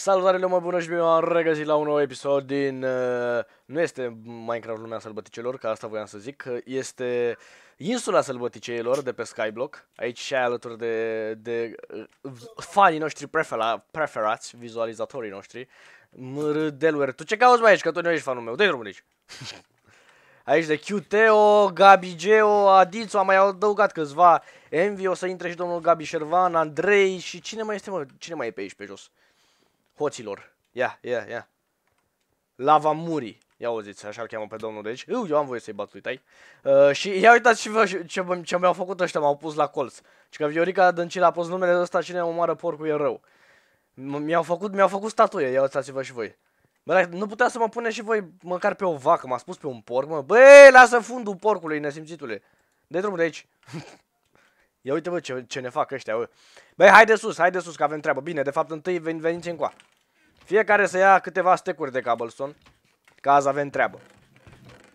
Salutare lumea bună și bine am regăsit la un nou episod din... Uh, nu este Minecraft lumea sălbăticelor, ca asta voiam să zic, este insula sălbăticeilor de pe Skyblock, aici și alături de, de uh, fanii noștri prefera, preferați, vizualizatorii noștri, Mr. Delware. Tu ce cauți mai aici, că tu nu ești fanul meu, dă-i drumul aici. Aici de QTO, Gabi Geo, Adițu, am mai adăugat câțiva, Envy, o să intre și domnul Gabi Șervan, Andrei și cine mai este, mă? Cine mai e pe aici pe jos? Uh, hoților. Ia, ia, ia. Lava Muri. Ia auziți, așa l cheamă pe domnul aici. Eu, eu am voie să-i bat uitai. Uh, și ia uitați și ce, ce mi-au făcut ăștia, m-au pus la colț. Și că Viorica Dăncilă a pus numele ăsta, cine mare porcul e rău. Mi-au făcut, mi-au făcut statuie, ia uitați-vă și voi. Bă, nu putea să mă pune și voi măcar pe o vacă, m-a spus pe un porc, mă. bă, lasă fundul porcului, nesimțitule. De drumul de aici. Ia uite, bă, ce, ce ne fac ăștia, bă. Băi, hai de sus, hai de sus, că avem treabă. Bine, de fapt, întâi ven, veniți încoa. Fiecare să ia câteva stecuri de cobblestone, că azi avem treabă.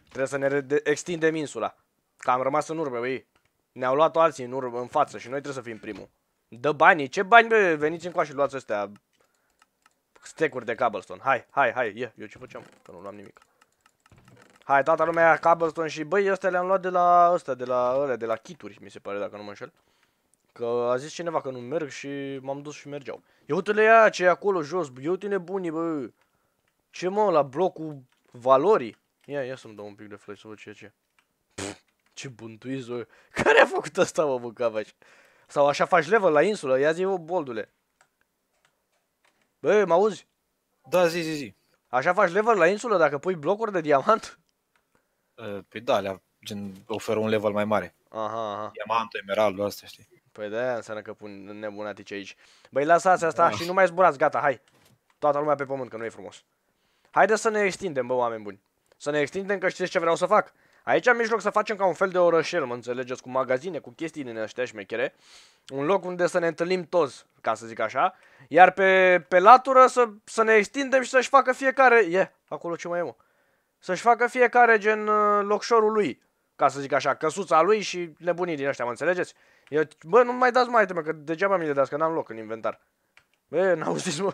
Trebuie să ne extindem insula. Că am rămas în urmă, băi. Ne-au luat alții în, urmă, în față și noi trebuie să fim primul. Dă banii, ce bani, bă, veniți încoa și luați astea stecuri de cobblestone. Hai, hai, hai, ia, eu ce făceam? Că nu luam nimic. Hai, toată lumea Cobblestone și băi, ăsta le-am luat de la ăsta, de la ăla, de la kituri, mi se pare, dacă nu mă înșel. Că a zis cineva că nu merg și m-am dus și mergeau. Eu uite-le ia ce e acolo jos, eu uite nebunii, bă. Ce mă, la blocul valorii? Ia, ia să-mi dau un pic de flash să văd ce e ce. ce ce bă. Care a făcut asta, mă, bă, Sau așa faci level la insulă? Ia zi, bă, boldule. Băi, mă auzi? Da, zi, zi, zi. Așa faci level la insulă dacă pui blocuri de diamant? Eh, păi da, le gen, oferă un level mai mare. Aha, aha. Diamantul, emeraldul, asta știi. Păi de aia înseamnă că pun nebunatici aici. Băi, lasați asta și nu mai zburați, gata, hai. Toată lumea pe pământ, că nu e frumos. Haideți să ne extindem, bă, oameni buni. Să ne extindem, că știți ce vreau să fac. Aici am mijloc să facem ca un fel de orășel, mă înțelegeți, cu magazine, cu chestii din ăștia șmechere. Un loc unde să ne întâlnim toți, ca să zic așa. Iar pe, pe latură să, să ne extindem și să-și facă fiecare... E, yeah, acolo ce mai e, mă. Să-și facă fiecare gen uh, locșorul lui, ca să zic așa, căsuța lui și nebunii din ăștia, mă înțelegeți? Eu, bă, nu mai dați mai teme, că degeaba mi le dați, că n-am loc în inventar. Bă, n-auziți, mă.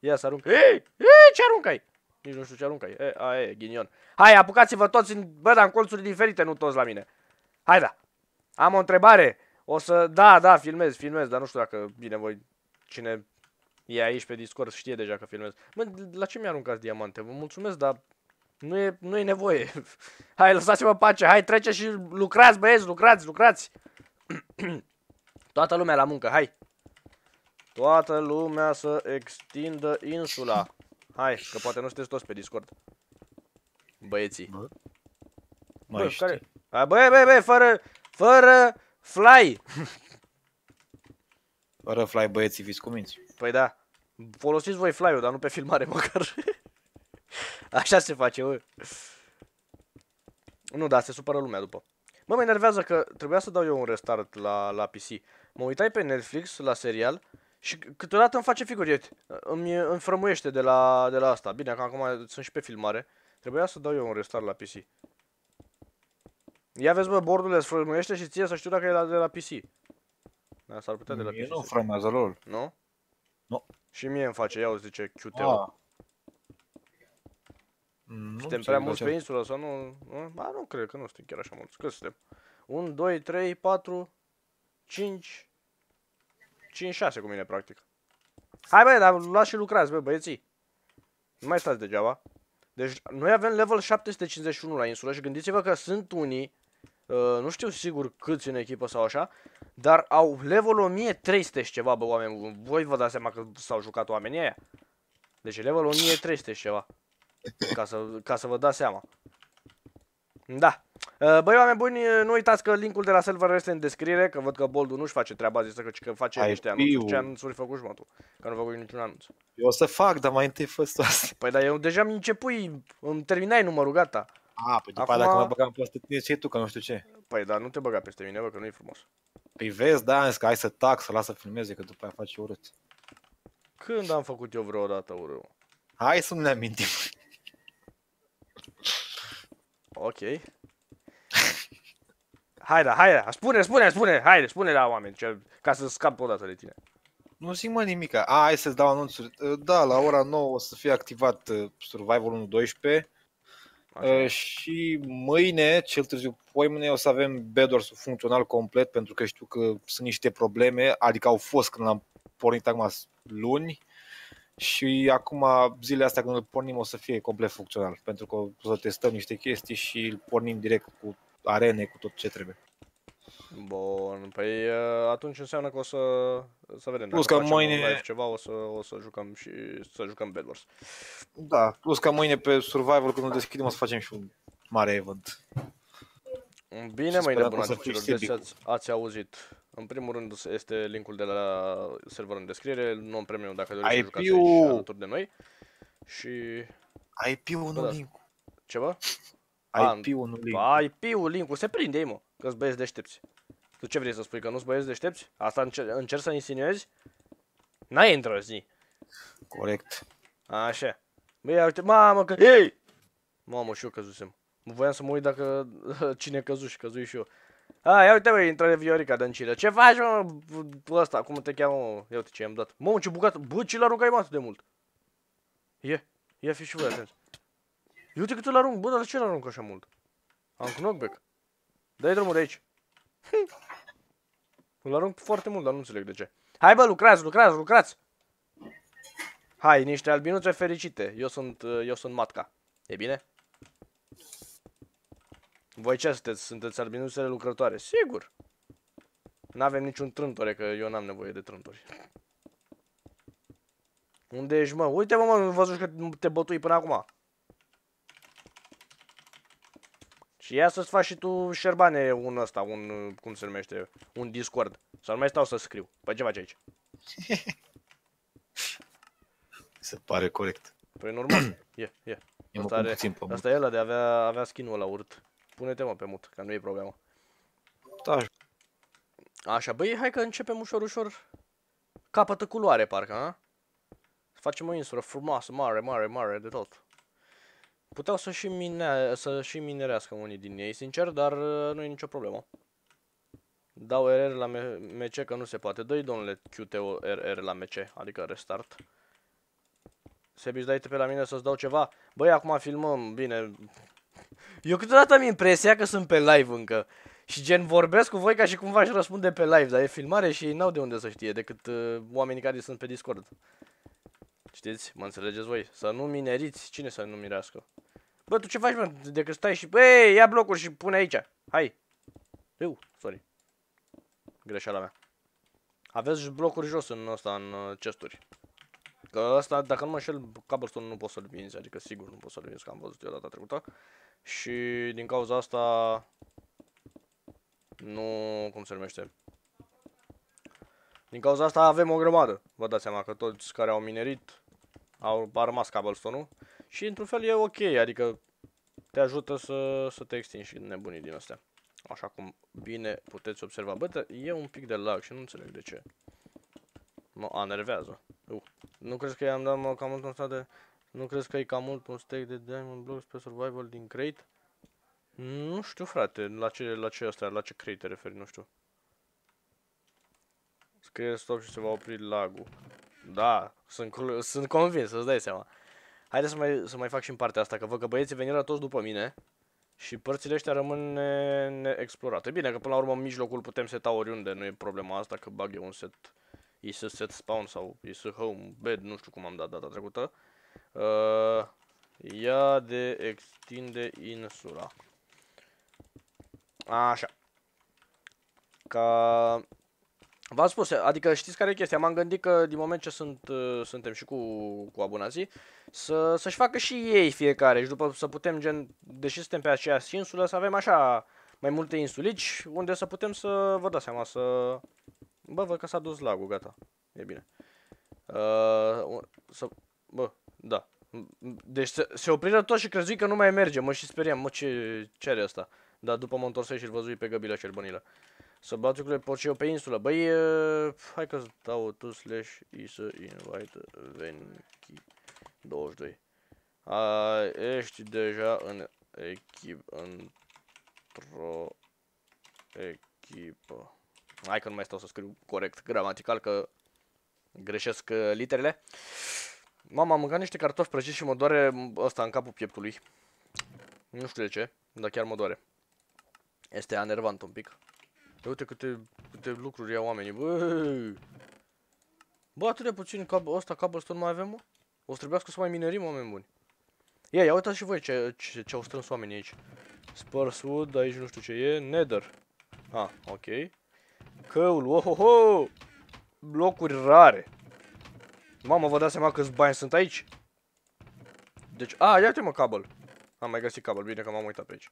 Ia să aruncă. Ei, ei, ce aruncai? Nici nu știu ce aruncai. E, a, e, ghinion. Hai, apucați-vă toți în, bă, dar în colțuri diferite, nu toți la mine. Hai, da. Am o întrebare. O să, da, da, filmez, filmez, dar nu știu dacă, bine, voi, cine e aici pe Discord știe deja că filmez. Mă, la ce mi-aruncați diamante? Vă mulțumesc, dar nu e, nu e nevoie. Hai, lăsați-mă pace. Hai, trece și lucrați, băieți, lucrați, lucrați. Toată lumea la muncă, hai. Toată lumea să extindă insula. Hai, că poate nu sunteți toți pe Discord. Băieții. Bă? bă, Care... A, bă, bă, bă, fără, fără fly. fără fly, băieții, fiți cuminți. Păi da. Folosiți voi fly-ul, dar nu pe filmare măcar. Așa se face, bă. Nu, da, se supără lumea după. Mă, mă enervează că trebuia să dau eu un restart la, la PC. Mă uitai pe Netflix, la serial, și câteodată îmi face figuri. Îmi, îmi frămuiește de la, de la asta. Bine, că acum sunt și pe filmare. Trebuia să dau eu un restart la PC. Ia vezi, bă, bordul îți frămuiește și ție să știu dacă e la, de la PC. Da, s-ar putea de la PC. nu frămează, lor. Nu? Nu. Și mie îmi face, ia o zice, Ah. Nu suntem prea mulți pe insulă sau nu? Ba, nu cred că nu suntem chiar așa mulți. Cât suntem? 1, 2, 3, 4, 5, 5, 6 cu mine, practic. Hai, băi, dar luați și lucrați, băi, băieții. Nu mai stați degeaba. Deci, noi avem level 751 la insulă și gândiți-vă că sunt unii, uh, nu știu sigur câți în echipă sau așa, dar au level 1300 și ceva, bă, oameni. Voi vă dați seama că s-au jucat oamenii aia. Deci level 1300 și ceva. Ca să, ca să vă dați seama. Da. Uh, băi, oameni buni, uh, nu uitați că linkul de la server este în descriere, că văd că Boldu nu-și face treaba zisă, că, că face Ai niște anunțuri. Ce anunțuri făcut și tu? Că nu făcut niciun anunț. Eu o să fac, dar mai întâi fost. asta. Păi, dar eu deja mi începui, îmi terminai numărul, gata. A, păi după Acum... dacă mă băgam peste tine, ce tu, că nu știu ce. Păi, dar nu te băga peste mine, bă, că nu-i frumos. Păi vezi, da, am că hai să tac, să las să filmeze, că după aia face urât. Când am făcut eu vreodată urât? Hai să nu ne amintim. Ok. Hai da, hai da, spune, spune, spune, hai, spune la oameni, ce, ca să scap o dată de tine. Nu zic mă nimic. A, hai să-ți dau anunțuri. Da, la ora 9 o să fie activat Survival 1.12 Așa. și mâine, cel târziu poimâine, o să avem bedors funcțional complet pentru că știu că sunt niște probleme, adică au fost când l-am pornit acum luni și acum, zilele astea când îl pornim, o să fie complet funcțional, pentru că o să testăm niște chestii și îl pornim direct cu arene, cu tot ce trebuie. Bun, păi uh, atunci înseamnă că o să, să vedem. Plus Dacă că mâine... ceva, o să, o să jucăm și să jucăm Bed Wars. Da, plus că mâine pe Survival, când îl deschidem, o să facem și un mare event. Bine, mâine, bună, deci ați, ați auzit în primul rând este linkul de la server în descriere, non premium dacă doriți să jucați aici alături de noi. Și... IP-ul, da. nu link Ceva? IP-ul, nu link IP-ul, link se prinde, ei, mă, că ți băieți deștepți. Tu ce vrei să spui, că nu ți băieți deștepți? Asta încer încerci să insinuezi? N-ai zi. Corect. Așa. Băi, uite, mamă, că... Ei! Mamă, și eu căzusem. Voiam să mă uit dacă cine căzu și căzui și eu. A, ia uite, băi, intră Viorica Dăncilă. Ce faci, mă, ăsta, cum te cheamă? Ia uite ce am dat. Mă, ce bucată. Bă, ce l-a atât de mult. Ie, ia fi și voi atent. Ia uite cât îl arunc, bă, dar ce l arunc așa mult? Am knockback. Dă-i drumul de aici. îl arunc foarte mult, dar nu înțeleg de ce. Hai, bă, lucrați, lucrați, lucrați! Hai, niște albinuțe fericite. Eu sunt, eu sunt matca. E bine? Voi ce sunteți? Sunteți albinusele lucrătoare? Sigur! N-avem niciun trântore, că eu n-am nevoie de trântori. Unde ești, mă? Uite, mă, mă, nu văzut că te bătui până acum. Și ia să-ți faci și tu, șerbane, un ăsta, un, cum se numește, un Discord. Să nu mai stau să scriu. Păi ce faci aici? se pare corect. Păi normal. Ia, ia. Asta, are, asta e ăla de avea, avea skin-ul ăla urât. Pune-te, mă, pe mut, că nu e problemă. Da. Așa, băi, hai că începem ușor, ușor. Capătă culoare, parcă, a? facem o insulă frumoasă, mare, mare, mare, de tot. Puteau să și, mine, să și minerească unii din ei, sincer, dar uh, nu e nicio problemă. Dau RR la MC că nu se poate. Dă-i, domnule, QTO RR la MC, adică restart. Sebiș, dai-te pe la mine să-ți dau ceva. Băi, acum filmăm, bine, eu câteodată am impresia că sunt pe live încă. Și gen vorbesc cu voi ca și cum v-aș răspunde pe live, dar e filmare și ei n-au de unde să știe decât uh, oamenii care sunt pe Discord. Știți? Mă înțelegeți voi? Să nu mineriți. Cine să nu mirească? Bă, tu ce faci, mă? Decât stai și... ei ia blocuri și pune aici. Hai. Eu, sorry. Greșeala mea. Aveți blocuri jos în ăsta, în uh, chesturi. Că ăsta, dacă nu mă înșel, cobblestone nu poți să-l vinzi, adică sigur nu poți să-l vinzi, că am văzut eu data trecută. Și din cauza asta, nu, cum se numește, din cauza asta avem o grămadă. Vă dați seama că toți care au minerit au rămas cobblestone-ul și într-un fel e ok, adică te ajută să, să te extinzi și nebunii din astea. Așa cum bine puteți observa. Bă, e un pic de lag și nu înțeleg de ce. Mă anervează. Uh. Nu crezi că i-am dat mă, cam mult un stat de... Nu crezi că e cam mult un steak de Diamond Blocks pe Survival din Crate? Nu știu, frate, la ce, la ce asta, la ce crate te referi, nu știu. Scrie stop și se va opri lagul. Da, sunt, sunt convins, să-ți dai seama. Haide să mai, să mai fac și în partea asta, că văd că băieții veniră toți după mine. Și părțile astea rămân neexplorate. Ne Bine că până la urmă în mijlocul putem seta oriunde, nu e problema asta că bag eu un set e să set spawn sau e să home bed, nu știu cum am dat data trecută. Uh, Ia de extinde insula. Așa. Ca... V-am spus, adică știți care e chestia, m-am gândit că din moment ce sunt, uh, suntem și cu, cu abonații, să, să facă și ei fiecare și după să putem, gen, deși suntem pe aceeași insulă, să avem așa mai multe insulici unde să putem să vă dați seama să Bă, văd că s-a dus lagul, gata. E bine. Uh, să... Bă, da. Deci se, se opriră tot și crezui că nu mai merge, mă, și speriam, mă, ce, ce are asta? Dar după mă întorsă și-l văzui pe cel bănilă. Să bat lucrurile pot și eu pe insulă. Băi, uh, hai că dau tu slash isa invite venki 22. A, ești deja în echipă, într-o echipă. Hai că nu mai stau să scriu corect gramatical, că greșesc uh, literele. Mama, am mâncat niște cartofi prăjiți și mă doare ăsta în capul pieptului. Nu știu de ce, dar chiar mă doare. Este anervant un pic. Ia uite câte, câte lucruri iau oamenii. Bă, Bă atât de puțin cab ăsta cobblestone mai avem, mă? O să trebuiască să mai minerim, oameni buni. Ia, ia uitați și voi ce, ce, ce au strâns oamenii aici. wood, aici nu știu ce e. Nether. Ah, ok. Căul, ohoho! Blocuri rare. Mamă, vă dați seama câți bani sunt aici? Deci, a, ia-te mă, cabăl. Am mai găsit cabăl, bine că m-am uitat pe aici.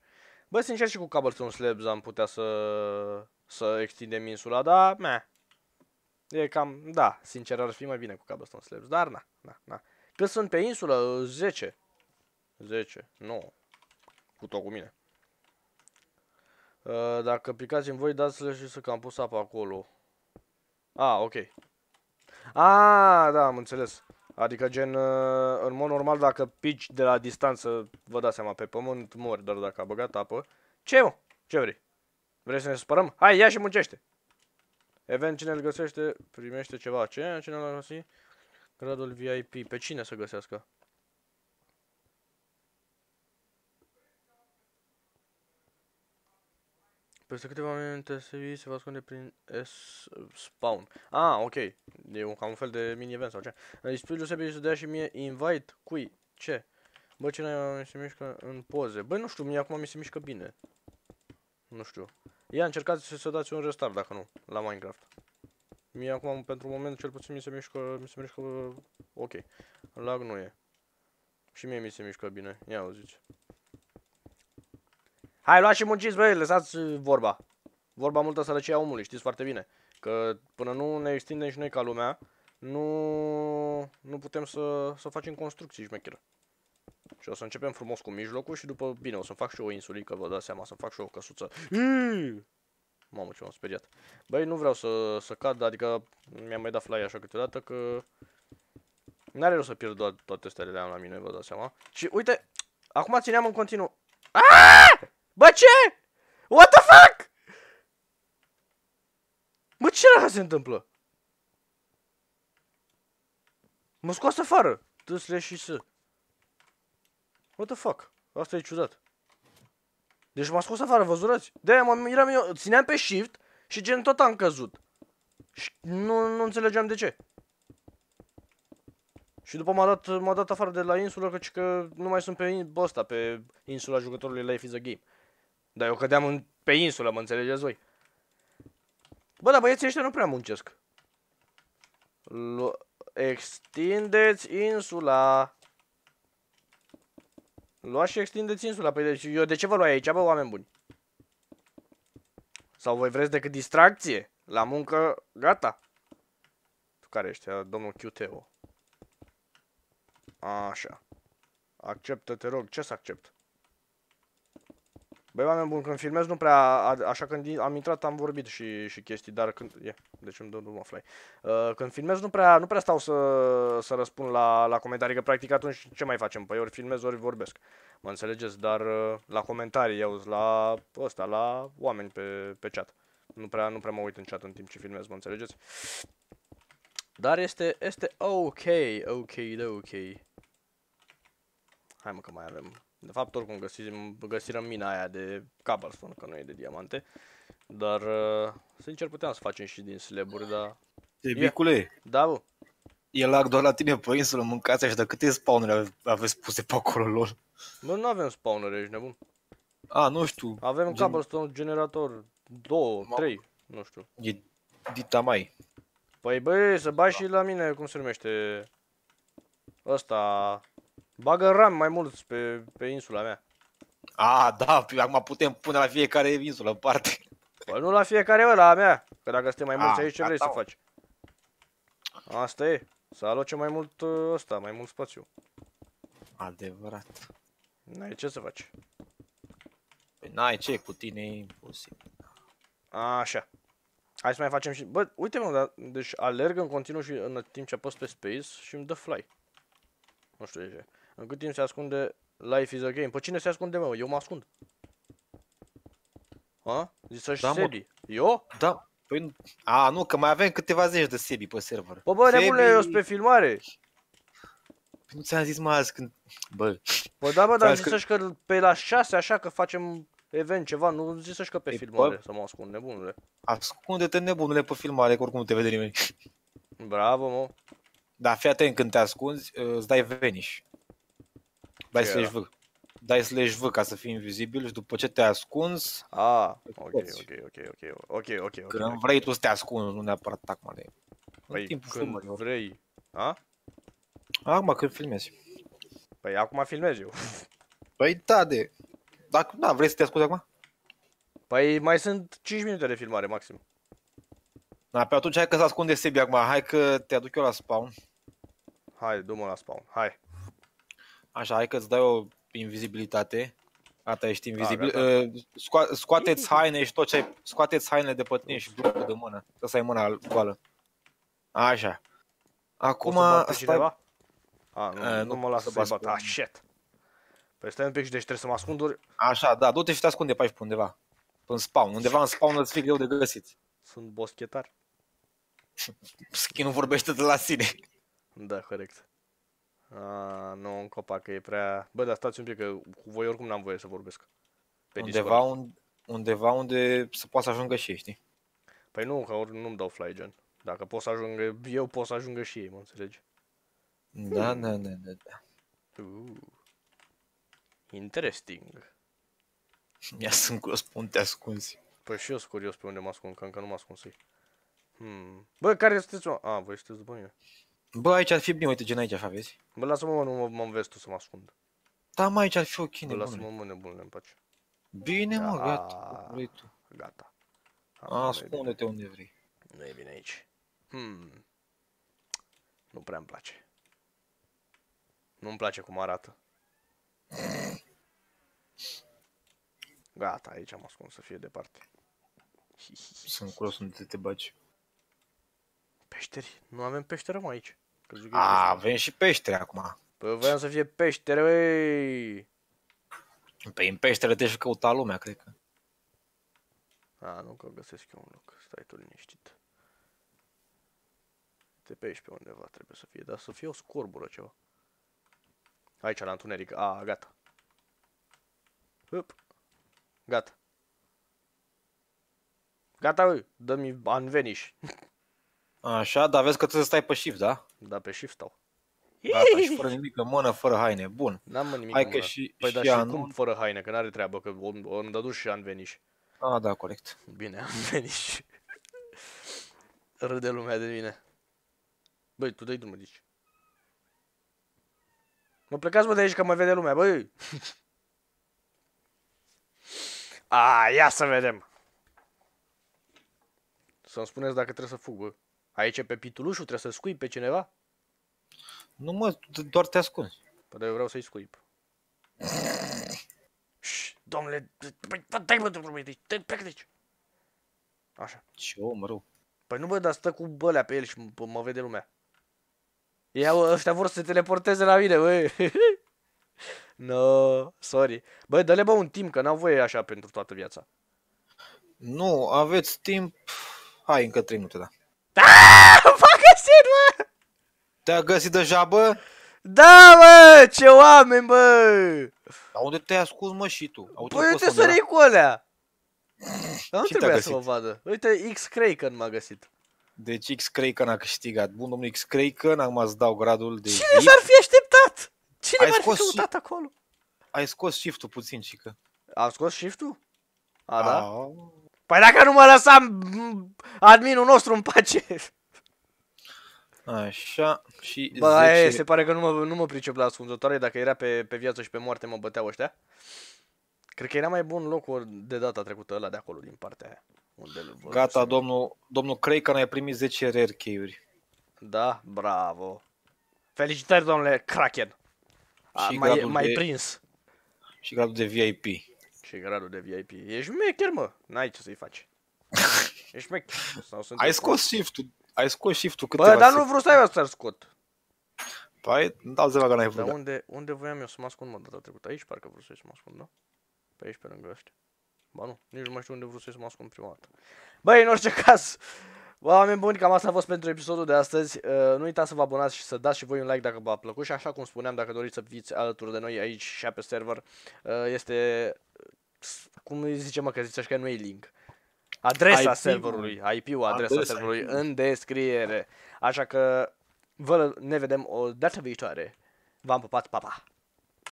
Bă, sincer și cu cabăl sunt slabs, am putea să, să extindem insula, dar, mea. E cam, da, sincer ar fi mai bine cu Cobblestone Slabs, dar na, na, na. Cât sunt pe insulă? 10. 10, 9. Cu tot cu mine. Uh, dacă picați în voi, dați le și să cam pus apa acolo. Ah, ok. Ah, da, am înțeles. Adică gen, uh, în mod normal, dacă pici de la distanță, vă dați seama, pe pământ mori, dar dacă a băgat apă... Ce, mă? Ce vrei? Vrei să ne supărăm? Hai, ia și muncește! Event, cine îl găsește, primește ceva. Ce? Cine l-a găsit? Gradul VIP. Pe cine să găsească? Peste câteva minute SVI se va ascunde prin S-Spawn. Ah, ok. E un, cam un fel de mini-event sau ce. Îi spui Giuseppe să dea și mie invite? Cui? Ce? Bă, cine mi se mișcă în poze? Băi, nu știu, mie acum mi se mișcă bine. Nu știu. Ia, încercați să, să dați un restart, dacă nu, la Minecraft. Mie acum, pentru moment, cel puțin mi se mișcă, mi se mișcă, ok. Lag nu e. Și mie mi se mișcă bine, ia auziți. Hai, luați și munciți, băi, lăsați vorba. Vorba multă sărăcie a omului, știți foarte bine. Că până nu ne extindem și noi ca lumea, nu, nu putem să, să facem construcții șmecheră. Și o să începem frumos cu mijlocul și după, bine, o să fac și o insulică, vă dați seama, să-mi fac și o căsuță. Mamă, ce m-am speriat. Băi, nu vreau să, să cad, adică mi-am mai dat fly așa câteodată că... N-are rost să pierd toate stelele am la mine, vă dați seama. Și uite, acum țineam în continuu. Bă, ce? What the fuck? Bă, ce raha se întâmplă? Mă scoasă afară. Tâsle și să. What the fuck? Asta e ciudat. Deci m-a scos afară, vă zurați? De-aia eram eu, țineam pe shift și gen tot am căzut. Și nu, nu înțelegeam de ce. Și după m-a dat, dat afară de la insulă, căci că nu mai sunt pe ăsta, pe insula jucătorului Life is a Game. Dar eu cădeam în, pe insulă, mă înțelegeți voi. Bă, dar băieții ăștia nu prea muncesc. Lu extindeți insula. Luați și extindeți insula. Păi deci eu de ce vă luai aici, bă, oameni buni? Sau voi vreți decât distracție? La muncă, gata. Tu care ești? Domnul QTO? Așa. Acceptă, te rog. Ce să accept? Băi, oameni buni, când filmez nu prea, așa când am intrat am vorbit și, și chestii, dar când, yeah, deci îmi dă drumul fly. Uh, când filmez nu prea, nu prea stau să, să răspund la, la comentarii, că practic atunci ce mai facem? Păi ori filmez, ori vorbesc, mă înțelegeți, dar uh, la comentarii eu, la ăsta, la oameni pe, pe chat. Nu prea, nu prea mă uit în chat în timp ce filmez, mă înțelegeți? Dar este, este ok, ok, ok. Hai mă că mai avem de fapt, oricum găsim, găsirăm mina aia de cobblestone, că nu e de diamante. Dar, uh, sincer, puteam să facem și din sleburi, dar... Te bicule! Da, bă. E lag doar la tine pe păi, insulă, mâncați așa, dar câte spawnere aveți puse pe acolo, lor? Bă, nu avem spawnere, ești nebun. A, nu știu. Avem Gen... cobblestone generator Ma... trei nu știu. E dita mai. Păi băi, să bagi da. și la mine, cum se numește? Ăsta, Bagă ram mai mult pe, pe insula mea. A, da, păi acum putem pune la fiecare insulă în parte. Păi nu la fiecare ăla, a mea. Că dacă suntem mai mulți a, aici, ce vrei să faci? Asta e. Să aloce mai mult ă, ăsta, mai mult spațiu. Adevărat. N-ai ce să faci. Păi n-ai ce, cu tine e imposibil. Așa. Hai să mai facem și... Bă, uite mă, dar, deci alerg în continuu și în timp ce apăs pe space și îmi dă fly. Nu știu de ce. În cât timp se ascunde Life is a game. Pe cine se ascunde, mă? Eu mă ascund. să Zici da, Sebi. Eu? Da. Păi, a, nu, că mai avem câteva zeci de Sebi pe server. Bă, bă, Sebi... nebule, eu sunt pe filmare. Păi nu ți-am zis mai azi când... Bă. Bă, da, bă, dar zici că... că pe la 6 așa că facem event ceva, nu zici că pe Ei, păi, filmare bă... să mă ascund, nebunule. Ascunde-te, nebunule, pe filmare, că oricum nu te vede nimeni. Bravo, mă. Da, fii atent când te ascunzi, îți dai veniș. Dai să V. Dai slash V ca să fii invizibil și după ce te ascunzi, Ah, ok, ok, ok, ok, ok, ok, ok. Când okay. vrei tu să te ascunzi, nu neapărat acum de... Păi, când filmării. vrei... A? Acum când filmezi. Păi acum filmez eu. Păi da, de... Dacă, da, vrei să te ascunzi acum? Păi mai sunt 5 minute de filmare maxim. Da, pe atunci hai că se ascunde Sebi acum, hai că te aduc eu la spawn. Hai, du-mă la spawn, hai. Așa, hai că îți dai o invizibilitate. Ata ești da, invizibil. Da, uh, Sco- scoateți haine și tot ce ai... Scoateți haine de pe tine și grupul de mână. să ai mâna goală. Așa. Acum... Stai... Cineva? A, nu, A, nu, nu mă lasă să bat. Ah, shit. Păi stai un pic și deci trebuie să mă ascund ori... Așa, da, du-te și te ascunde pe aici pe undeva. În spawn. Undeva în spawn îți fi greu de găsit. Sunt boschetar. Skin nu vorbește de la sine. Da, corect. A, nu, în copa, că e prea... Bă, dar stați un pic, că cu voi oricum n-am voie să vorbesc. Pe undeva, un, undeva unde să poată să ajungă și ei, știi? Păi nu, că ori nu-mi dau fly gen. Dacă pot să ajungă eu, pot să ajungă și ei, mă înțelegi? Da, hmm. da, da, da, da. Uh. Interesting. Ia sunt curios pe unde te ascunzi. Păi și eu sunt curios pe unde mă ascund, că încă nu mă ascunzi. Hmm. Bă, care sunteți? A, voi sunteți după mine. Bă, aici ar fi bine, uite, gen aici așa, vezi? Bă, lasă-mă, mă, nu mă, mă tu să mă ascund. Da, mă, aici ar fi ok, nebunule. Lasă-mă, mă, nebunule, în pace. Bine, mă, gata, vrei tu. Gata. Ascunde-te unde vrei. Nu e bine aici. Hmm. Nu prea îmi place. Nu-mi place cum arată. Gata, aici am ascuns să fie departe. Sunt curios unde te, te baci. Peșteri? Nu avem peșteră, mă, aici. A, avem și peștere acum. Păi vreau să fie peștere, băi! Pe păi, în peștere te și căuta lumea, cred că. A, nu că găsesc eu un loc. Stai tu liniștit. Te pești pe undeva, trebuie să fie. Dar să fie o scorbură ceva. Aici, la întuneric. A, gata. Up. Gata. Gata, dă-mi unvanish. Așa, dar vezi că tu să stai pe shift, da? Da, pe shift sau? Da. și fără nimic în mână, fără haine. Bun. N-am nimic Hai că și, păi și da, și anun... cum fără haine, că n-are treabă, că o îndăduș și an veniș. A, da, corect. Bine, am veniș. Râde lumea de mine. Băi, tu dai drumul, zici. Deci. Mă plecați, mă, de aici, că mă vede lumea, băi. A, ia să vedem. Să-mi spuneți dacă trebuie să fug, bă. Aici pe pitulușul trebuie să scui pe cineva? Nu mă, doar te ascunzi. Păi eu vreau să-i scuip. domnule, păi, da, dai mă drumul deci, plec deci. Așa. Ce om rău. Păi nu mă, dar stă cu bălea pe el și mă, vede lumea. Ia, bă, ăștia vor să se teleporteze la mine, băi. no, sorry. Băi, dă-le bă un timp, că n-au voie așa pentru toată viața. Nu, aveți timp. Hai, încă 3 minute, da. Aaaa, m-a găsit, mă! Te-a găsit deja, bă? Da, mă! Ce oameni, bă! Dar unde te-ai ascuns, mă, și tu? Au păi uite să cu alea! Dar nu trebuia să mă vadă. Uite, X Kraken m-a găsit. Deci X Kraken a câștigat. Bun, domnul X Kraken, acum îți dau gradul de Cine s-ar fi așteptat? Cine ai m-ar fi căutat acolo? Ai scos shift-ul puțin, Cică. Am scos shift-ul? A, da? A, Păi dacă nu mă lăsam adminul nostru în pace. Așa și Bă, 10... e, se pare că nu mă, nu mă pricep la ascunzătoare, dacă era pe, pe viață și pe moarte mă băteau ăștia. Cred că era mai bun locul de data trecută ăla de acolo, din partea aia. Unde Gata, domnul, domnul Creican a primit 10 rare key-uri. Da, bravo. Felicitări, domnule Kraken. A, și mai, mai de, prins. Și gradul de VIP și gradul de VIP. Ești mecher, mă. N-ai ce să-i faci. Ești mecher. sunt ai scos shift-ul. Ai scos shift-ul câteva Bă, dar nu vreau să ai să-l scot. Păi, nu dau zeva că n-ai vrut. Dar unde, unde voiam eu să mă ascund, mă, data trecută? Aici parcă vreau să mă ascund, nu? Da? Pe aici, pe lângă ăștia. Ba nu, nici nu mai știu unde vreau să mă ascund prima dată. Băi, în orice caz, Bă, oameni buni, cam asta a fost pentru episodul de astăzi. Uh, nu uitați să vă abonați și să dați și voi un like dacă v-a plăcut și așa cum spuneam, dacă doriți să fiți alături de noi aici și pe server, uh, este cum îi zice mă că așa că nu e link. Adresa IP serverului, IP-ul adresa, adresa serverului IP. în descriere. Așa că vă ne vedem o dată viitoare. V-am pupat, papa! Pa.